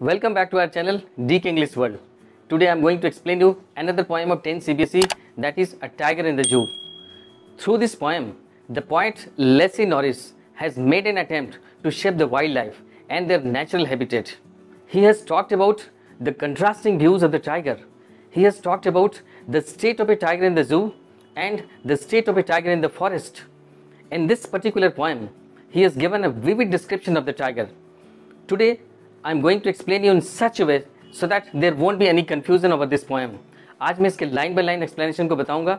Welcome back to our channel Deek English World. Today I am going to explain you another poem of 10 CBSE that is A Tiger in the Zoo. Through this poem, the poet Leslie Norris has made an attempt to shape the wildlife and their natural habitat. He has talked about the contrasting views of the tiger. He has talked about the state of a tiger in the zoo and the state of a tiger in the forest. In this particular poem, he has given a vivid description of the tiger. Today, I am going to explain you in such way so that there won't be any confusion over this poem आज मैं इसके line by line explanation को बताऊंगा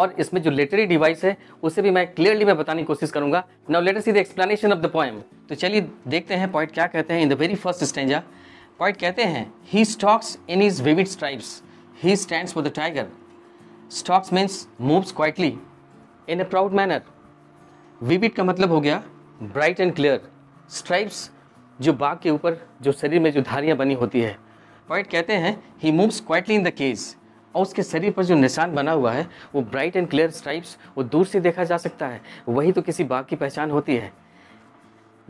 और इसमें जो लेटरी device है उसे भी मैं क्लियरली मैं बताने की कोशिश करूंगा now let us see the explanation of the poem तो चलिए देखते हैं पॉइंट क्या कहते हैं in the very first stanza poet कहते हैं he stalks in his vivid stripes he stand for the tiger stalks means moves quietly in a proud manner vivid का मतलब हो गया ब्राइट एंड क्लियर स्ट्राइप्स जो बाघ के ऊपर जो शरीर में जो धारियाँ बनी होती है क्वाइट कहते हैं he moves quietly in the cage और उसके शरीर पर जो निशान बना हुआ है वो ब्राइट एंड क्लियर स्ट्राइप्स वो दूर से देखा जा सकता है वही तो किसी बाघ की पहचान होती है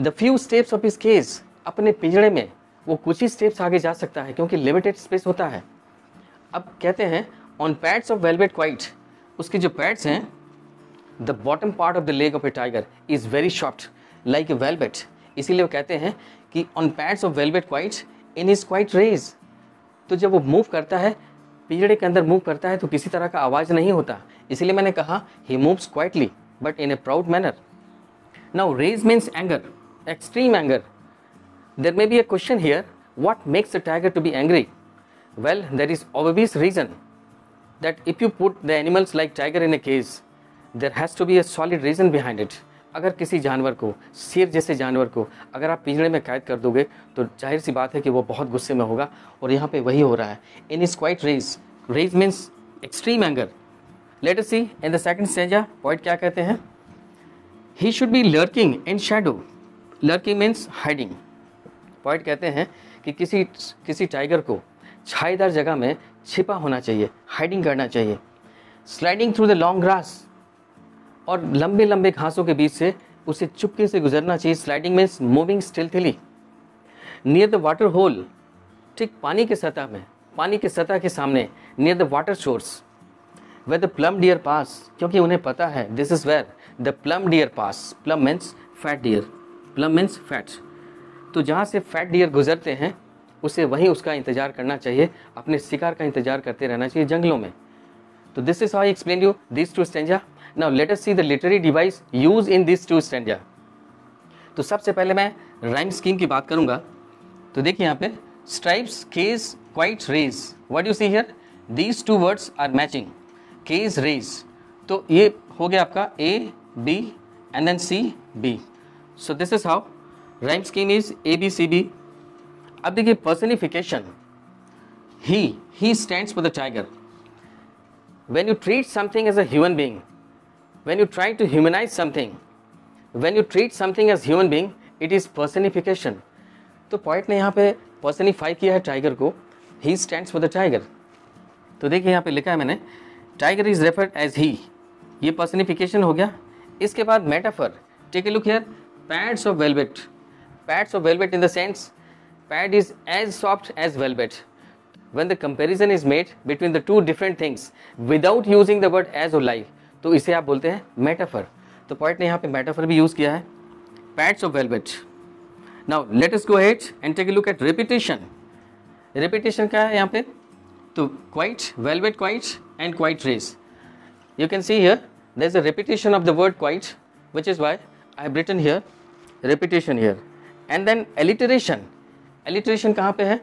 the few steps of his cage अपने पिंजड़े में वो कुछ ही स्टेप्स आगे जा सकता है क्योंकि लिमिटेड स्पेस होता है अब कहते हैं on pads of velvet quiet उसके जो पैड्स हैं the bottom part of the leg of a tiger is very short like a velvet इसीलिए वो कहते हैं कि on pads of velvet quiet in his quiet rage तो जब वो मूव करता है पिजड़े के अंदर मूव करता है तो किसी तरह का आवाज़ नहीं होता इसलिए मैंने कहा he moves quietly but in a proud manner now rage means anger extreme anger there may be a question here what makes a tiger to be angry well there is obvious reason that if you put the animals like tiger in a cage there has to be a solid reason behind it अगर किसी जानवर को शेर जैसे जानवर को अगर आप पिंजड़े में कैद कर दोगे तो जाहिर सी बात है कि वो बहुत गुस्से में होगा और यहाँ पे वही हो रहा है in his quiet rage rage means extreme anger let see in the second stanza poet क्या कहते हैं he should be lurking in shadow lurking means hiding poet कहते हैं कि किसी किसी टाइगर को छाईदार जगह में छिपा होना चाहिए हाइडिंग करना चाहिए sliding through the long grass और लंबे लंबे घासों के बीच से उसे चुपके से गुजरना चाहिए sliding means moving stealthily near the water hole ठीक पानी के सतह में पानी के सतह के सामने near the water source where the plump deer pass क्योंकि उन्हें पता है this is where the plump deer pass plump means fat deer plump means fat तो जहाँ से फैट डियर गुजरते हैं उसे वहीं उसका इंतज़ार करना चाहिए अपने शिकार का इंतज़ार करते रहना चाहिए जंगलों में तो this is how explain you this two stanza now let us see the literary device use in this two stanza. तो सबसे पहले मैं राइम स्कीम की बात करूंगा तो देखिए यहाँ पे stripes cage quiet rage what you see here these two words are matching cage rage तो ये हो गया आपका A B and then C B so this is how rhyme scheme is A B C B अब देखिए personification he he stand for the tiger when you treat something as a human being when you try to humanize something when you treat something as human being it is personification तो poet ने यहाँ पे personify किया है tiger को he stands for the tiger तो देखिए यहाँ पे लिखा है मैंने tiger is referred as he ये पर्सनिफिकेशन हो गया इसके बाद metaphor take a look here pads of velvet pads of velvet in the sense pad is as soft as velvet when the comparison is made between the two different things without using the word as or like तो इसे आप बोलते हैं metaphor तो poet ने यहाँ पे metaphor भी यूज किया है pads of velvet now let us go ahead and take look at repetition repetition क्या है यहाँ पे तो quiet velvet quiet and quiet rage you can see here there is a repetition of the word quiet which is why I have written here repetition here and then alliteration alliteration कहाँ पे है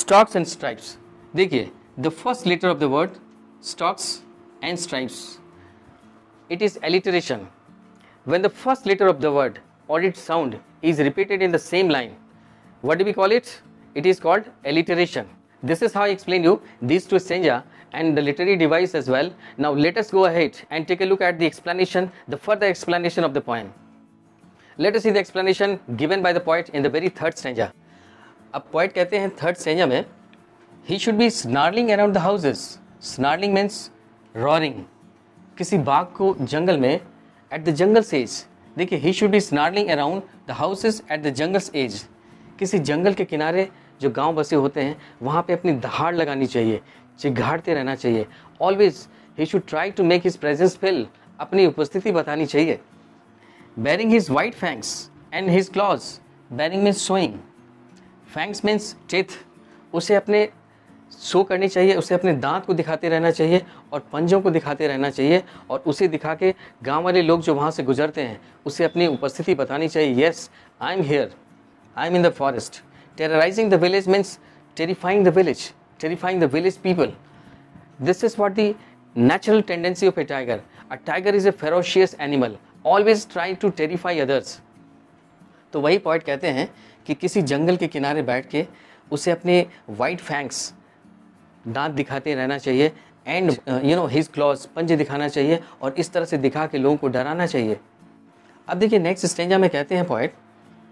stalks and stripes देखिए the first letter of the word stalks and stripes it is alliteration. When the first letter of the word or its sound is repeated in the same line, what do we call it? It is called alliteration. This is how I explain you these two stanza and the literary device as well. Now let us go ahead and take a look at the explanation, the further explanation of the poem. Let us see the explanation given by the poet in the very third stanza. A poet कहते हैं third stanza, में should be snarling around the houses. Snarling means roaring. किसी बाघ को जंगल में at the jungle edge देखिए he should be snarling around the houses at the jungle's edge किसी जंगल के किनारे जो गांव बसे होते हैं वहाँ पे अपनी दहाड़ लगानी चाहिए चिघाड़ते रहना चाहिए always he should try to make his presence feel अपनी उपस्थिति बतानी चाहिए baring his white fangs and his claws baring means showing fangs means teeth उसे अपने शो करनी चाहिए उसे अपने दांत को दिखाते रहना चाहिए और पंजों को दिखाते रहना चाहिए और उसे दिखा के गाँव वाले लोग जो वहाँ से गुजरते हैं उसे अपनी उपस्थिति बतानी चाहिए yes I am here I am in the forest terrorising the village means terrifying the village terrifying the village people this is what the natural tendency of a tiger a tiger is a ferocious animal always try to terrify others तो वही point कहते हैं कि किसी जंगल के किनारे बैठ के उसे अपने वाइट फैंक्स दांत दिखाते रहना चाहिए and you know his claws पंजे दिखाना चाहिए और इस तरह से दिखा के लोगों को डराना चाहिए अब देखिए नेक्स्ट स्टेंजा में कहते हैं poet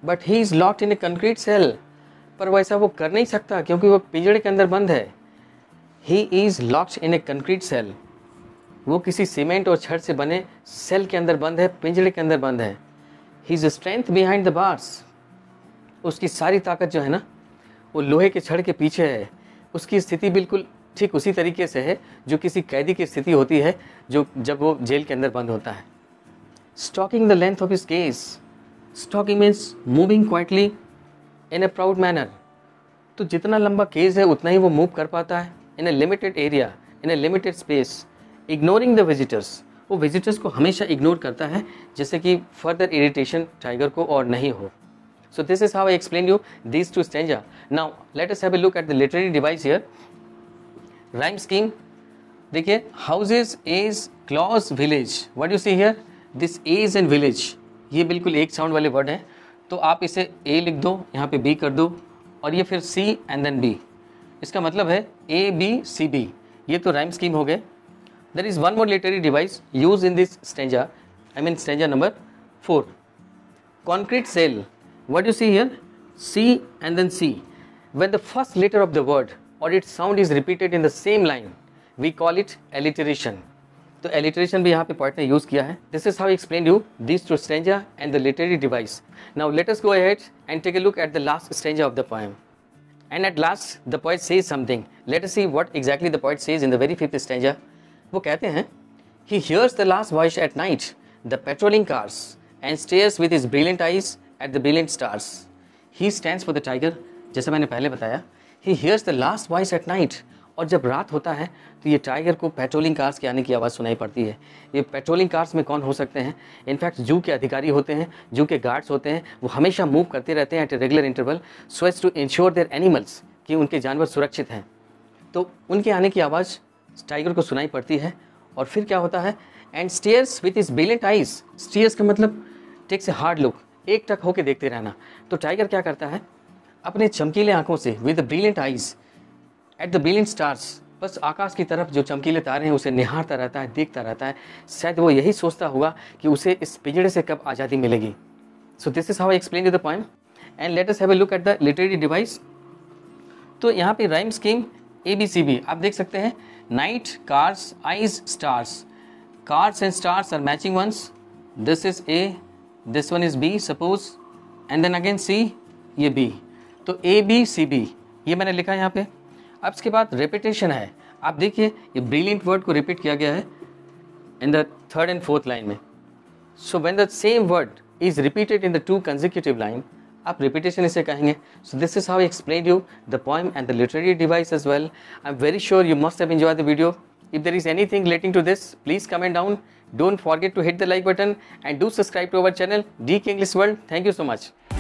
but he is locked in a concrete cell पर वैसा वो कर नहीं सकता क्योंकि वो पिंजड़े के अंदर बंद है ही is locked in a concrete cell वो किसी सीमेंट और छड़ से बने सेल के अंदर बंद है पिंजड़े के अंदर बंद है ही his strength behind the bars उसकी सारी ताकत जो है ना वो लोहे के छड़ के पीछे है उसकी स्थिति बिल्कुल ठीक उसी तरीके से है जो किसी कैदी की स्थिति होती है जो जब वो जेल के अंदर बंद होता है stalking the length of his cage stalking means moving quietly in a proud manner तो जितना लंबा केस है उतना ही वो मूव कर पाता है in a limited area in a limited space ignoring the visitors वो विजिटर्स को हमेशा इग्नोर करता है जैसे कि फर्दर इरिटेशन टाइगर को और नहीं हो So this is how I explained you these two stanza. Now let us have a look at the literary device here. Rhyme scheme. देखिए houses is clause village. What you see here? This is and village. ये बिल्कुल एक sound वाले word हैं तो आप इसे ए लिख दो यहाँ पे बी कर दो और ये फिर सी एंड देन बी इसका मतलब है ए बी सी बी ये तो राइम स्कीम हो गए there is one more literary device use in this stanza I mean stanza number four concrete cell what do you see here c and then c when the first letter of the word or its sound is repeated in the same line we call it alliteration so alliteration we have pe poet ne use this is how i explained you these two stanza and the literary device now let us go ahead and take a look at the last stanza of the poem and at last the poet says something let us see what exactly the poet says in the very fifth stanza wo kehte he hears the last voice at night the patrolling cars and stares with his brilliant eyes at the brilliant stars he stand for the tiger जैसे मैंने पहले बताया he hears the last voice at night और जब रात होता है तो ये टाइगर को पेट्रोलिंग कार्स के आने की आवाज़ सुनाई पड़ती है ये पेट्रोलिंग कार्स में कौन हो सकते हैं इनफैक्ट जू के अधिकारी होते हैं जू के गार्ड्स होते हैं वो हमेशा मूव करते रहते हैं at a regular interval so as to ensure their animals कि उनके जानवर सुरक्षित हैं तो उनके आने की आवाज़ टाइगर को सुनाई पड़ती है और फिर क्या होता है and stares with his brilliant eyes stares का मतलब टेक्स ए हार्ड लुक एक टक होके देखते रहना तो टाइगर क्या करता है अपने चमकीले आंखों से with brilliant eyes at the brilliant stars बस आकाश की तरफ जो चमकीले तारे हैं उसे निहारता रहता है देखता रहता है शायद वो यही सोचता होगा कि उसे इस पिंजड़े से कब आज़ादी मिलेगी so this is how explain the point and let us have a look at the literary device तो यहाँ पे rhyme scheme A B C B आप देख सकते हैं night cars eyes stars cars and stars are matching ones this is a this one is B suppose and then again C ये B तो ए B C B ये मैंने लिखा यहाँ पे अब इसके बाद रिपीटेशन है आप देखिए ये ब्रिलियंट वर्ड को रिपीट किया गया है in the third and fourth line में so when the same word is repeated in the two consecutive line आप रिपीटेशन इसे कहेंगे so this is how explain you the poem and the literary device as well I am very sure you must have enjoy the video if there is एनी थिंग relating to this please comment down Don't forget to hit the like button and do subscribe to our channel DK English World. Thank you so much.